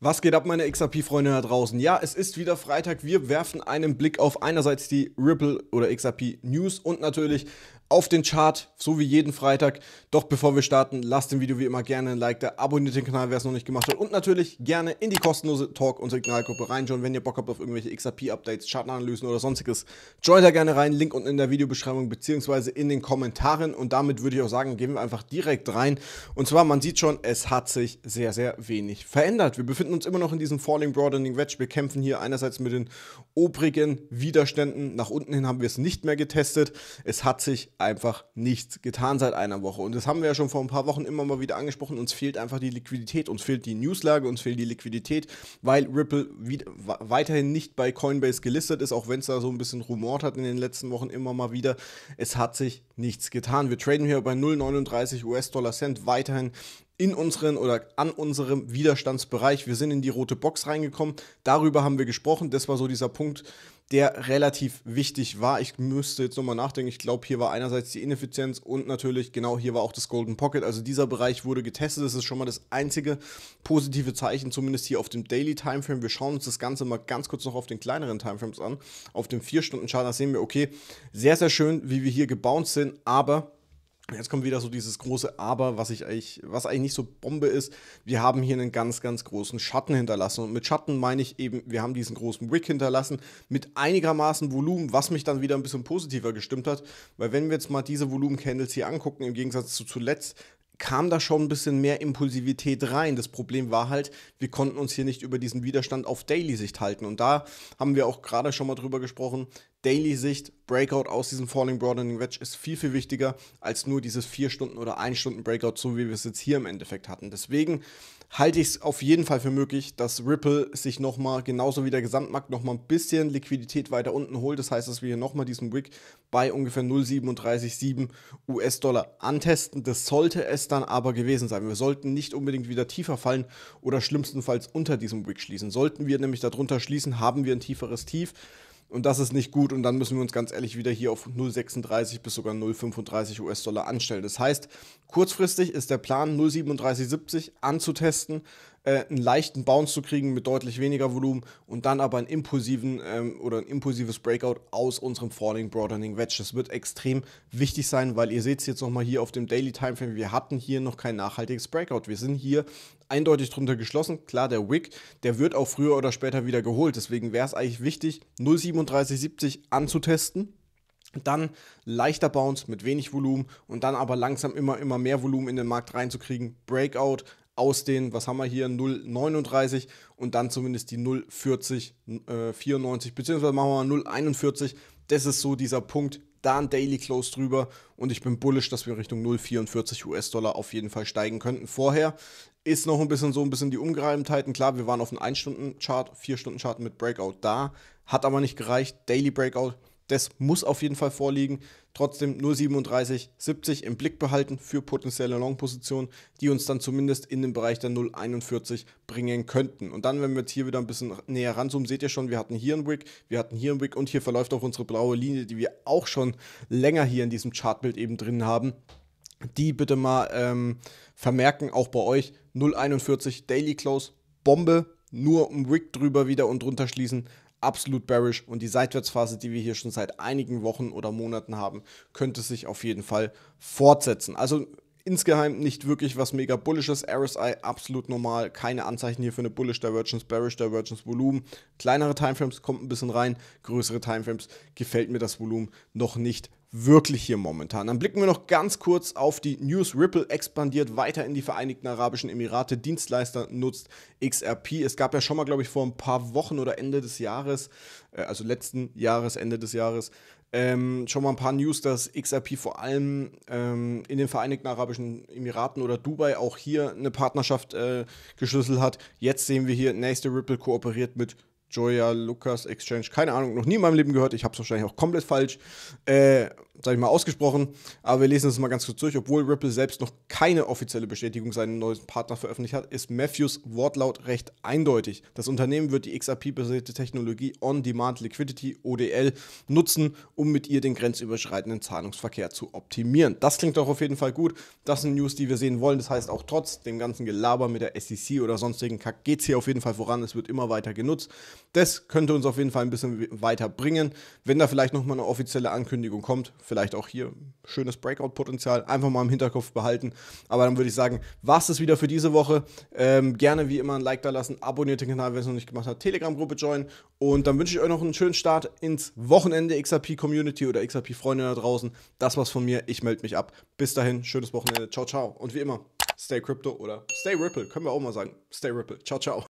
Was geht ab, meine XRP-Freunde da draußen? Ja, es ist wieder Freitag. Wir werfen einen Blick auf einerseits die Ripple oder XRP News und natürlich auf den Chart, so wie jeden Freitag. Doch bevor wir starten, lasst dem Video wie immer gerne ein Like da, abonniert den Kanal, wer es noch nicht gemacht hat und natürlich gerne in die kostenlose Talk- und Signalgruppe reinschauen, wenn ihr Bock habt auf irgendwelche XRP-Updates, Chartanalysen oder sonstiges. Joint da gerne rein, Link unten in der Videobeschreibung beziehungsweise in den Kommentaren und damit würde ich auch sagen, gehen wir einfach direkt rein. Und zwar, man sieht schon, es hat sich sehr, sehr wenig verändert. Wir befinden uns immer noch in diesem Falling Broadening Wedge. Wir kämpfen hier einerseits mit den obrigen Widerständen. Nach unten hin haben wir es nicht mehr getestet. Es hat sich einfach nichts getan seit einer Woche. Und das haben wir ja schon vor ein paar Wochen immer mal wieder angesprochen. Uns fehlt einfach die Liquidität, uns fehlt die Newslage, uns fehlt die Liquidität, weil Ripple weiterhin nicht bei Coinbase gelistet ist, auch wenn es da so ein bisschen rumort hat in den letzten Wochen immer mal wieder. Es hat sich nichts getan. Wir traden hier bei 0,39 US-Dollar Cent weiterhin in unseren oder an unserem Widerstandsbereich. Wir sind in die rote Box reingekommen. Darüber haben wir gesprochen. Das war so dieser Punkt, der relativ wichtig war. Ich müsste jetzt nochmal nachdenken. Ich glaube, hier war einerseits die Ineffizienz und natürlich, genau, hier war auch das Golden Pocket. Also dieser Bereich wurde getestet. Das ist schon mal das einzige positive Zeichen, zumindest hier auf dem Daily Timeframe. Wir schauen uns das Ganze mal ganz kurz noch auf den kleineren Timeframes an. Auf dem 4-Stunden-Chart, da sehen wir, okay, sehr, sehr schön, wie wir hier gebounced sind, aber Jetzt kommt wieder so dieses große Aber, was ich eigentlich, was eigentlich nicht so Bombe ist. Wir haben hier einen ganz, ganz großen Schatten hinterlassen. Und mit Schatten meine ich eben, wir haben diesen großen Wick hinterlassen mit einigermaßen Volumen, was mich dann wieder ein bisschen positiver gestimmt hat. Weil wenn wir jetzt mal diese Volumen-Candles hier angucken, im Gegensatz zu zuletzt, kam da schon ein bisschen mehr Impulsivität rein. Das Problem war halt, wir konnten uns hier nicht über diesen Widerstand auf Daily-Sicht halten. Und da haben wir auch gerade schon mal drüber gesprochen, Daily-Sicht, Breakout aus diesem Falling Broadening Wedge ist viel, viel wichtiger als nur dieses 4 Stunden oder 1 Stunden Breakout, so wie wir es jetzt hier im Endeffekt hatten. Deswegen halte ich es auf jeden Fall für möglich, dass Ripple sich nochmal, genauso wie der Gesamtmarkt, nochmal ein bisschen Liquidität weiter unten holt. Das heißt, dass wir hier nochmal diesen Wick bei ungefähr 0,377 US-Dollar antesten. Das sollte es dann aber gewesen sein. Wir sollten nicht unbedingt wieder tiefer fallen oder schlimmstenfalls unter diesem Wick schließen. Sollten wir nämlich darunter schließen, haben wir ein tieferes Tief. Und das ist nicht gut und dann müssen wir uns ganz ehrlich wieder hier auf 0,36 bis sogar 0,35 US-Dollar anstellen. Das heißt, kurzfristig ist der Plan 0,3770 anzutesten äh, einen leichten Bounce zu kriegen mit deutlich weniger Volumen und dann aber einen impulsiven ähm, oder ein impulsives Breakout aus unserem Falling Broadening Wedge. Das wird extrem wichtig sein, weil ihr seht es jetzt nochmal hier auf dem Daily Timeframe, wir hatten hier noch kein nachhaltiges Breakout. Wir sind hier eindeutig drunter geschlossen. Klar, der Wick, der wird auch früher oder später wieder geholt. Deswegen wäre es eigentlich wichtig, 0,3770 anzutesten. Dann leichter Bounce mit wenig Volumen und dann aber langsam immer, immer mehr Volumen in den Markt reinzukriegen. Breakout, aus den, was haben wir hier, 0,39 und dann zumindest die 0,40, äh, 94, beziehungsweise machen wir mal 0,41. Das ist so dieser Punkt, da ein Daily Close drüber und ich bin bullish, dass wir Richtung 0,44 US-Dollar auf jeden Fall steigen könnten. Vorher ist noch ein bisschen so ein bisschen die Ungereimtheiten. Klar, wir waren auf einem 1-Stunden-Chart, 4-Stunden-Chart mit Breakout da, hat aber nicht gereicht. Daily Breakout das muss auf jeden Fall vorliegen. Trotzdem 0,37, 70 im Blick behalten für potenzielle Long-Positionen, die uns dann zumindest in den Bereich der 0,41 bringen könnten. Und dann, wenn wir jetzt hier wieder ein bisschen näher ranzoomen, seht ihr schon, wir hatten hier einen Wick, wir hatten hier einen Wick und hier verläuft auch unsere blaue Linie, die wir auch schon länger hier in diesem Chartbild eben drin haben die bitte mal ähm, vermerken, auch bei euch. 041 Daily Close, Bombe, nur um Wick drüber wieder und drunter schließen. Absolut bearish und die Seitwärtsphase, die wir hier schon seit einigen Wochen oder Monaten haben, könnte sich auf jeden Fall fortsetzen. Also insgeheim nicht wirklich was mega bullisches. RSI absolut normal, keine Anzeichen hier für eine Bullish Divergence, Bearish Divergence, Volumen. Kleinere Timeframes kommt ein bisschen rein, größere Timeframes gefällt mir das Volumen noch nicht wirklich hier momentan. Dann blicken wir noch ganz kurz auf die News. Ripple expandiert weiter in die Vereinigten Arabischen Emirate. Dienstleister nutzt XRP. Es gab ja schon mal, glaube ich, vor ein paar Wochen oder Ende des Jahres, äh, also letzten Jahres, Ende des Jahres, ähm, schon mal ein paar News, dass XRP vor allem ähm, in den Vereinigten Arabischen Emiraten oder Dubai auch hier eine Partnerschaft äh, geschlüsselt hat. Jetzt sehen wir hier, nächste Ripple kooperiert mit Joya Lucas Exchange, keine Ahnung, noch nie in meinem Leben gehört. Ich habe es wahrscheinlich auch komplett falsch, äh, sag ich mal, ausgesprochen. Aber wir lesen es mal ganz kurz durch. Obwohl Ripple selbst noch keine offizielle Bestätigung seinen neuen Partner veröffentlicht hat, ist Matthews Wortlaut recht eindeutig. Das Unternehmen wird die XRP-basierte Technologie On-Demand Liquidity ODL nutzen, um mit ihr den grenzüberschreitenden Zahlungsverkehr zu optimieren. Das klingt doch auf jeden Fall gut. Das sind News, die wir sehen wollen. Das heißt, auch trotz dem ganzen Gelaber mit der SEC oder sonstigen Kack geht es hier auf jeden Fall voran. Es wird immer weiter genutzt. Das könnte uns auf jeden Fall ein bisschen weiterbringen. Wenn da vielleicht nochmal eine offizielle Ankündigung kommt, vielleicht auch hier schönes Breakout-Potenzial, einfach mal im Hinterkopf behalten. Aber dann würde ich sagen, was ist wieder für diese Woche. Ähm, gerne wie immer ein Like da lassen, abonniert den Kanal, wenn es noch nicht gemacht hat, Telegram-Gruppe joinen. Und dann wünsche ich euch noch einen schönen Start ins Wochenende XRP-Community oder XRP-Freunde da draußen. Das war's von mir. Ich melde mich ab. Bis dahin, schönes Wochenende. Ciao, ciao. Und wie immer, stay Crypto oder stay Ripple. Können wir auch mal sagen. Stay Ripple. Ciao, ciao.